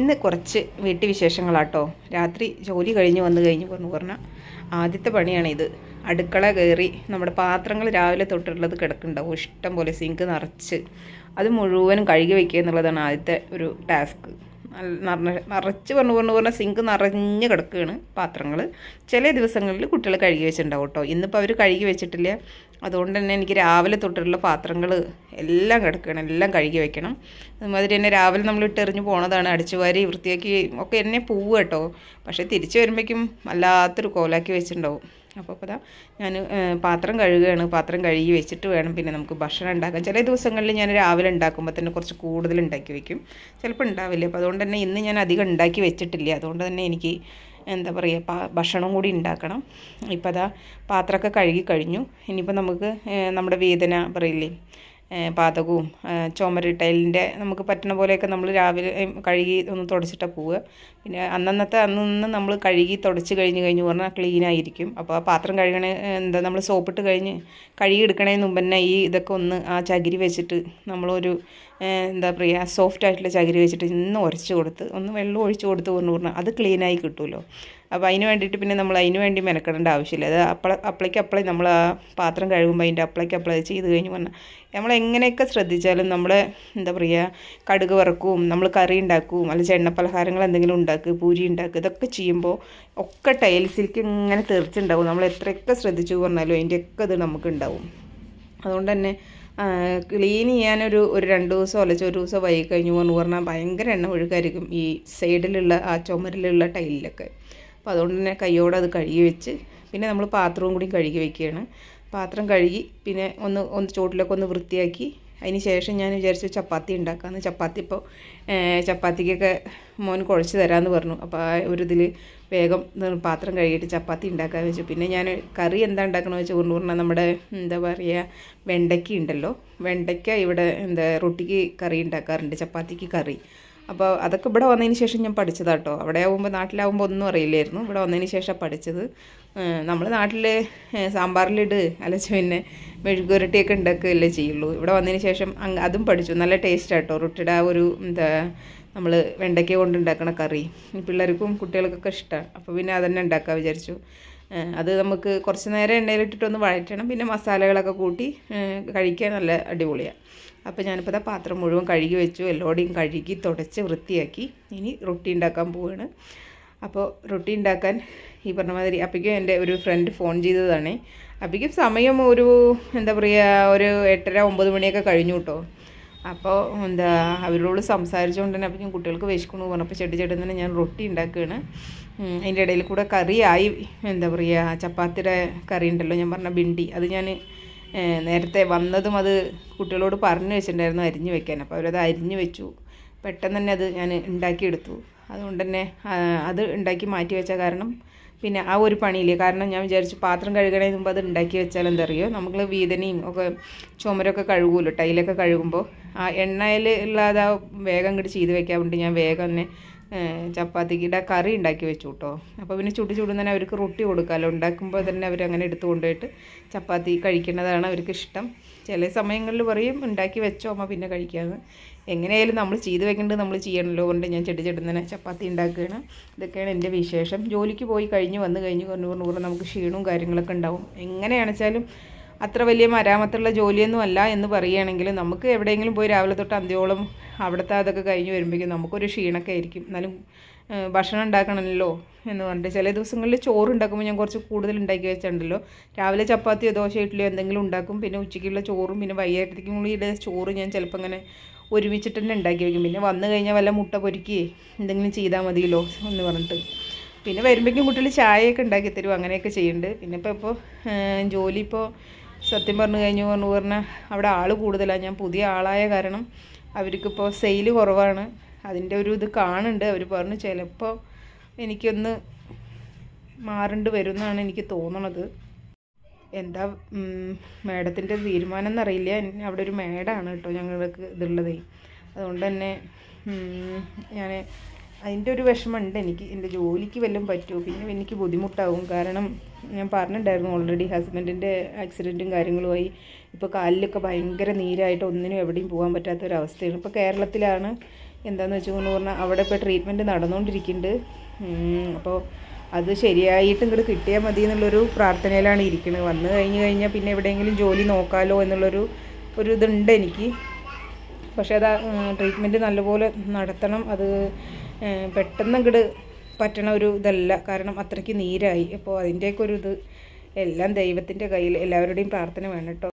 ഇന്ന് കുറച്ച് വീട്ടുവിശേഷങ്ങളാട്ടോ രാത്രി ജോലി കഴിഞ്ഞ് വന്നു കഴിഞ്ഞ് പറഞ്ഞു പറഞ്ഞാൽ ആദ്യത്തെ പണിയാണിത് അടുക്കള കയറി നമ്മുടെ പാത്രങ്ങൾ രാവിലെ തൊട്ടുള്ളത് കിടക്കുന്നുണ്ടാവും ഇഷ്ടം പോലെ സിങ്ക് നിറച്ച് അത് മുഴുവനും കഴുകി വയ്ക്കുക എന്നുള്ളതാണ് ആദ്യത്തെ ഒരു ടാസ്ക് നിറച്ച് പറഞ്ഞു പറഞ്ഞു പറഞ്ഞാൽ സിങ്ക് നിറഞ്ഞ് കിടക്കുകയാണ് പാത്രങ്ങൾ ചില ദിവസങ്ങളിൽ കുട്ടികൾ കഴുകി വെച്ചിട്ടുണ്ടാവും കേട്ടോ ഇന്നിപ്പോൾ അവർ കഴുകി വെച്ചിട്ടില്ല അതുകൊണ്ട് തന്നെ എനിക്ക് രാവിലെ തൊട്ടുള്ള പാത്രങ്ങൾ എല്ലാം കിടക്കണം എല്ലാം കഴുകി വെക്കണം അതുമാതിരി തന്നെ രാവിലെ നമ്മൾ ഇട്ടെറിഞ്ഞ് പോണതാണ് അടിച്ചു വാരി വൃത്തിയാക്കി ഒക്കെ എന്നെ പോവുക കേട്ടോ പക്ഷേ തിരിച്ചു വരുമ്പോഴേക്കും വല്ലാത്തൊരു കോലാക്കി വെച്ചിട്ടുണ്ടാവും അപ്പോൾ അപ്പോൾ ഞാൻ പാത്രം കഴുകുകയാണ് പാത്രം കഴുകി വെച്ചിട്ട് വേണം പിന്നെ നമുക്ക് ഭക്ഷണം ഉണ്ടാക്കാൻ ചില ദിവസങ്ങളിൽ ഞാൻ രാവിലെ ഉണ്ടാക്കുമ്പോൾ തന്നെ കുറച്ച് കൂടുതൽ ഉണ്ടാക്കി വെക്കും ചിലപ്പോൾ ഉണ്ടാവില്ല അപ്പോൾ അതുകൊണ്ട് തന്നെ ഇന്ന് ഞാൻ അധികം ഉണ്ടാക്കി വെച്ചിട്ടില്ല അതുകൊണ്ട് തന്നെ എനിക്ക് എന്താ പറയുക ഭക്ഷണം കൂടി ഉണ്ടാക്കണം ഇപ്പോൾ അതാ പാത്രമൊക്കെ കഴുകി കഴിഞ്ഞു ഇനിയിപ്പോൾ നമുക്ക് നമ്മുടെ വേദന പറയില്ലേ പാതകവും ചുമരിട്ടയിലിൻ്റെ നമുക്ക് പറ്റുന്ന പോലെയൊക്കെ നമ്മൾ രാവിലെ കഴുകി ഒന്ന് തുടച്ചിട്ടാണ് പോവുക പിന്നെ അന്നന്നത്തെ അന്നൊന്ന് നമ്മൾ കഴുകി തുടച്ച് കഴിഞ്ഞ് കഴിഞ്ഞ് പറഞ്ഞാൽ ക്ലീനായിരിക്കും ആയിരിക്കും അപ്പോൾ ആ പാത്രം കഴുകണ എന്താ നമ്മൾ സോപ്പിട്ട് കഴിഞ്ഞ് കഴുകി എടുക്കണതിന് മുമ്പ് തന്നെ ഈ ഇതൊക്കെ ഒന്ന് ആ ചകിരി വെച്ചിട്ട് നമ്മളൊരു എന്താ പറയുക സോഫ്റ്റ് ആയിട്ടുള്ള ചകിരി വെച്ചിട്ട് ഇന്ന് ഉരച്ച് കൊടുത്ത് ഒന്ന് വെള്ളം ഒഴിച്ച് കൊടുത്ത് പറഞ്ഞു പറഞ്ഞാൽ അത് ക്ലീനായി കിട്ടുമല്ലോ അപ്പോൾ അതിന് വേണ്ടിയിട്ട് പിന്നെ നമ്മൾ അതിന് വേണ്ടി മെനക്കെടേണ്ട ആവശ്യമില്ല അത് അപ്പള അപ്പളേക്ക് അപ്പളേ നമ്മൾ ആ പാത്രം കഴുകുമ്പോൾ അതിൻ്റെ അപ്പളേക്ക് അപ്പളേ ചെയ്ത് കഴിഞ്ഞ് പറഞ്ഞാൽ നമ്മൾ എങ്ങനെയൊക്കെ ശ്രദ്ധിച്ചാലും നമ്മൾ എന്താ പറയുക കടുക് വറക്കും നമ്മൾ കറി ഉണ്ടാക്കും അല്ലെങ്കിൽ എണ്ണ പലഹാരങ്ങൾ എന്തെങ്കിലും ഉണ്ടാക്കുക പൂരി ഉണ്ടാക്കുക ഇതൊക്കെ ചെയ്യുമ്പോൾ ഒക്കെ ടൈൽസിലേക്ക് ഇങ്ങനെ തെറിച്ചുണ്ടാവും നമ്മൾ എത്രയൊക്കെ ശ്രദ്ധിച്ചു പറഞ്ഞാലും അതിൻ്റെയൊക്കെ ഇത് നമുക്കുണ്ടാവും അതുകൊണ്ട് തന്നെ ക്ലീൻ ചെയ്യാനൊരു ഒരു രണ്ട് ദിവസം അല്ലെങ്കിൽ ഒരു ദിവസം വൈകി കഴിഞ്ഞു പറഞ്ഞു പറഞ്ഞാൽ ഭയങ്കര എണ്ണ ഒഴുക്കായിരിക്കും ഈ സൈഡിലുള്ള ആ ചുമരിലുള്ള ടൈലിലൊക്കെ അപ്പോൾ അതുകൊണ്ട് തന്നെ കൈയോടെ അത് കഴുകി വെച്ച് പിന്നെ നമ്മൾ പാത്രവും കൂടി കഴുകി വെക്കുകയാണ് പാത്രം കഴുകി പിന്നെ ഒന്ന് ഒന്ന് ചോട്ടിലൊക്കെ ഒന്ന് വൃത്തിയാക്കി അതിന് ശേഷം ഞാൻ വിചാരിച്ചു ചപ്പാത്തി ഉണ്ടാക്കാമെന്ന് ചപ്പാത്തി ഇപ്പോൾ ചപ്പാത്തിക്കൊക്കെ മോൻ കുഴച്ച് തരാമെന്ന് പറഞ്ഞു അപ്പോൾ ആ ഒരു ഇതിൽ വേഗം പാത്രം കഴുകിയിട്ട് ചപ്പാത്തി ഉണ്ടാക്കാമെന്ന് വെച്ചു പിന്നെ ഞാൻ കറി എന്താ ഉണ്ടാക്കണമെന്ന് വെച്ചാൽ കൊണ്ടു പറഞ്ഞാൽ നമ്മുടെ എന്താ പറയുക വെണ്ടയ്ക്ക ഉണ്ടല്ലോ വെണ്ടയ്ക്ക ഇവിടെ എന്താ റൊട്ടിക്ക് കറി ഉണ്ടാക്കാറുണ്ട് ചപ്പാത്തിക്ക് കറി അപ്പോൾ അതൊക്കെ ഇവിടെ വന്നതിന് ശേഷം ഞാൻ പഠിച്ചതാണ് കേട്ടോ അവിടെ ആവുമ്പോൾ നാട്ടിലാവുമ്പോൾ ഒന്നും അറിയില്ലായിരുന്നു ഇവിടെ വന്നതിന് ശേഷം പഠിച്ചത് നമ്മൾ നാട്ടിൽ സാമ്പാറിലിട് അലച്ച് പിന്നെ മെഴുകുരട്ടിയൊക്കെ ഉണ്ടാക്കുകയല്ലേ ചെയ്യുള്ളൂ ഇവിടെ വന്നതിന് ശേഷം അതും പഠിച്ചു നല്ല ടേസ്റ്റാണ് കേട്ടോ റൊട്ടിയുടെ ആ ഒരു എന്താ നമ്മൾ വെണ്ടയ്ക്ക കൊണ്ടുണ്ടാക്കണ കറി പിള്ളേർക്കും കുട്ടികൾക്കൊക്കെ ഇഷ്ടമാണ് അപ്പോൾ പിന്നെ അതന്നെ ഉണ്ടാക്കാൻ വിചാരിച്ചു അത് നമുക്ക് കുറച്ച് നേരം എണ്ണയിലിട്ടിട്ടൊന്ന് വഴറ്റണം പിന്നെ മസാലകളൊക്കെ കൂട്ടി കഴിക്കാൻ നല്ല അടിപൊളിയാണ് അപ്പോൾ ഞാനിപ്പോൾ ആ പാത്രം മുഴുവൻ കഴുകി വെച്ചു എല്ലോടെയും കഴുകി തുടച്ച് വൃത്തിയാക്കി ഇനി റൊട്ടി ഉണ്ടാക്കാൻ പോവുകയാണ് അപ്പോൾ റൊട്ടി ഉണ്ടാക്കാൻ ഈ പറഞ്ഞ മാതിരി എൻ്റെ ഒരു ഫ്രണ്ട് ഫോൺ ചെയ്തതാണ് അപ്പിക്കും സമയം ഒരു എന്താ പറയുക ഒരു എട്ടര ഒമ്പത് മണിയൊക്കെ കഴിഞ്ഞു കേട്ടോ അപ്പോൾ എന്താ അവരോട് സംസാരിച്ചുകൊണ്ട് തന്നെ അപ്പോൾ ഞാൻ കുട്ടികൾക്ക് വിശക്കണു പറഞ്ഞപ്പോൾ ചെടി ചെടി തന്നെ ഞാൻ റൊട്ടി ഉണ്ടാക്കുകയാണ് അതിൻ്റെ ഇടയിൽ കൂടെ കറിയായി എന്താ പറയുക ചപ്പാത്തിയുടെ കറി ഉണ്ടല്ലോ ഞാൻ പറഞ്ഞ ബിണ്ടി അത് ഞാൻ നേരത്തെ വന്നതും അത് കുട്ടികളോട് പറഞ്ഞു വെച്ചിട്ടുണ്ടായിരുന്നു അരിഞ്ഞ് വെക്കാൻ അപ്പോൾ അവരത് അരിഞ്ഞ് വെച്ചു പെട്ടെന്ന് തന്നെ അത് ഞാൻ ഉണ്ടാക്കിയെടുത്തു അതുകൊണ്ട് തന്നെ അത് ഉണ്ടാക്കി മാറ്റി വെച്ച കാരണം പിന്നെ ആ ഒരു പണിയില്ലേ കാരണം ഞാൻ വിചാരിച്ചു പാത്രം കഴുകണതിന് മുമ്പ് അത് ഉണ്ടാക്കി വെച്ചാൽ എന്തറിയോ നമ്മൾ വീതനയും ഒക്കെ ചുമരൊക്കെ കഴുകുമല്ലോ ടൈലൊക്കെ കഴുകുമ്പോൾ ആ എണ്ണയിൽ ഉള്ളത് ആ വേഗം ഇങ്ങോട്ട് ചെയ്ത് വെക്കാൻ വേണ്ടി ഞാൻ വേഗം തന്നെ ചപ്പാത്തിക്കിടെ കറി ഉണ്ടാക്കി വെച്ചു കേട്ടോ അപ്പോൾ പിന്നെ ചുട്ടു ചുടും തന്നെ അവർക്ക് റൊട്ടി കൊടുക്കാമല്ലോ ഉണ്ടാക്കുമ്പോൾ തന്നെ അവർ അങ്ങനെ എടുത്തു കൊണ്ടുപോയിട്ട് ചപ്പാത്തി കഴിക്കുന്നതാണ് അവർക്ക് ഇഷ്ടം ചില സമയങ്ങളിൽ പറയും ഉണ്ടാക്കി വെച്ചോ അമ്മ പിന്നെ കഴിക്കാമെന്ന് എങ്ങനെയായാലും നമ്മൾ ചെയ്ത് വെക്കേണ്ടത് നമ്മൾ ചെയ്യണമല്ലോ കൊണ്ട് ഞാൻ ചെടി ചെടുന്നതിനെ ചപ്പാത്തി ഉണ്ടാക്കുകയാണ് ഇതൊക്കെയാണ് എൻ്റെ വിശേഷം ജോലിക്ക് പോയി കഴിഞ്ഞ് വന്നു കഴിഞ്ഞ് കുറഞ്ഞൂറ് നൂറ് നമുക്ക് ക്ഷീണവും കാര്യങ്ങളൊക്കെ ഉണ്ടാവും എങ്ങനെയാണെച്ചാലും അത്ര വലിയ മരാമത്തുള്ള ജോലിയൊന്നും അല്ല എന്ന് പറയുകയാണെങ്കിൽ നമുക്ക് എവിടെയെങ്കിലും പോയി രാവിലെ തൊട്ട് അന്ത്യോളം അവിടുത്തെ അതൊക്കെ കഴിഞ്ഞ് വരുമ്പോഴേക്കും നമുക്കൊരു ക്ഷീണമൊക്കെ ആയിരിക്കും എന്നാലും ഭക്ഷണം ഉണ്ടാക്കണമല്ലോ എന്ന് പറഞ്ഞിട്ട് ചില ദിവസങ്ങളിൽ ചോറ് ഉണ്ടാക്കുമ്പോൾ ഞാൻ കുറച്ച് കൂടുതൽ ഉണ്ടാക്കി വെച്ചിട്ടുണ്ടല്ലോ രാവിലെ ചപ്പാത്തിയോ ദോശ ഇഡ്ഡലിയോ എന്തെങ്കിലും ഉണ്ടാക്കും പിന്നെ ഉച്ചയ്ക്കുള്ള ചോറും പിന്നെ വൈകിട്ടേക്കും കൂടി ചോറ് ഞാൻ ചിലപ്പോൾ അങ്ങനെ ഒരുമിച്ചിട്ട് തന്നെ ഉണ്ടാക്കി വയ്ക്കും പിന്നെ വന്നു കഴിഞ്ഞാൽ വല്ല മുട്ട പൊരിക്കേ എന്തെങ്കിലും ചെയ്താൽ മതിയല്ലോ എന്ന് പറഞ്ഞിട്ട് പിന്നെ വരുമ്പോഴേക്കും കുട്ടികൾ ചായയൊക്കെ ഉണ്ടാക്കി തരും അങ്ങനെയൊക്കെ ചെയ്യുന്നുണ്ട് പിന്നെ ഇപ്പോൾ ഇപ്പോൾ ജോലി ഇപ്പോൾ സത്യം പറഞ്ഞു കഴിഞ്ഞു പറഞ്ഞു പറഞ്ഞാൽ അവിടെ ആൾ കൂടുതലാണ് ഞാൻ പുതിയ ആളായ കാരണം അവർക്കിപ്പോൾ സെയിൽ കുറവാണ് അതിൻ്റെ ഒരു ഇത് കാണുന്നുണ്ട് അവർ പറഞ്ഞു ചിലപ്പോൾ എനിക്കൊന്ന് മാറേണ്ടി വരും എന്നാണ് എനിക്ക് തോന്നണത് എന്താ മേഡത്തിൻ്റെ തീരുമാനം എന്നറിയില്ല അവിടെ ഒരു ആണ് കേട്ടോ ഞങ്ങൾക്ക് ഇതുള്ളതേ അതുകൊണ്ട് തന്നെ ഞാൻ അതിൻ്റെ ഒരു വിഷമമുണ്ട് എനിക്ക് എൻ്റെ ജോലിക്ക് വല്ലതും പറ്റുമോ പിന്നെ എനിക്ക് ബുദ്ധിമുട്ടാവും കാരണം ഞാൻ പറഞ്ഞിട്ടുണ്ടായിരുന്നു ഓൾറെഡി ഹസ്ബൻഡിൻ്റെ ആക്സിഡൻറ്റും കാര്യങ്ങളുമായി ഇപ്പോൾ കാലിലൊക്കെ ഭയങ്കര നീരായിട്ട് ഒന്നിനും എവിടെയും പോകാൻ പറ്റാത്ത ഒരു അവസ്ഥയാണ് ഇപ്പോൾ കേരളത്തിലാണ് എന്താണെന്ന് വെച്ചുകൊണ്ട് പറഞ്ഞാൽ അവിടെ ഇപ്പോൾ ട്രീറ്റ്മെൻറ്റ് നടന്നുകൊണ്ടിരിക്കുന്നുണ്ട് അപ്പോൾ അത് ശരിയായിട്ട് ഇങ്ങോട്ട് കിട്ടിയാൽ മതി എന്നുള്ളൊരു പ്രാർത്ഥനയിലാണ് ഇരിക്കുന്നത് വന്നു കഴിഞ്ഞ് കഴിഞ്ഞാൽ പിന്നെ എവിടെയെങ്കിലും ജോലി നോക്കാലോ എന്നുള്ളൊരു ഒരു ഇതുണ്ട് എനിക്ക് പക്ഷേ അത് ട്രീറ്റ്മെൻറ്റ് നല്ലപോലെ നടത്തണം അത് പെട്ടെന്ന് ഇങ്ങോട്ട് പറ്റണ ഒരു ഇതല്ല കാരണം അത്രയ്ക്ക് നീരായി അപ്പോൾ അതിൻ്റെയൊക്കെ ഒരു ഇത് എല്ലാം ദൈവത്തിൻ്റെ കയ്യിൽ എല്ലാവരുടെയും പ്രാർത്ഥന വേണം കേട്ടോ